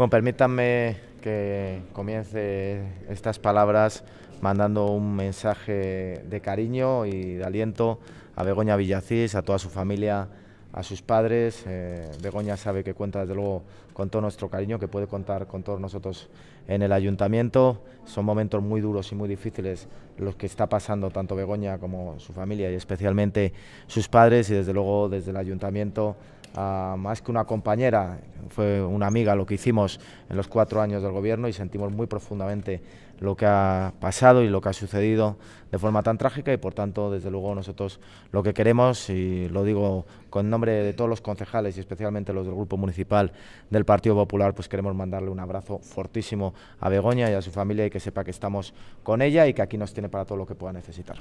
Bueno, permítanme que comience estas palabras mandando un mensaje de cariño y de aliento a Begoña Villacís, a toda su familia, a sus padres. Eh, Begoña sabe que cuenta desde luego con todo nuestro cariño, que puede contar con todos nosotros en el ayuntamiento. Son momentos muy duros y muy difíciles los que está pasando tanto Begoña como su familia y especialmente sus padres y desde luego desde el ayuntamiento más que una compañera, fue una amiga lo que hicimos en los cuatro años del gobierno y sentimos muy profundamente lo que ha pasado y lo que ha sucedido de forma tan trágica y por tanto, desde luego, nosotros lo que queremos, y lo digo con nombre de todos los concejales y especialmente los del Grupo Municipal del Partido Popular, pues queremos mandarle un abrazo fortísimo a Begoña y a su familia y que sepa que estamos con ella y que aquí nos tiene para todo lo que pueda necesitar.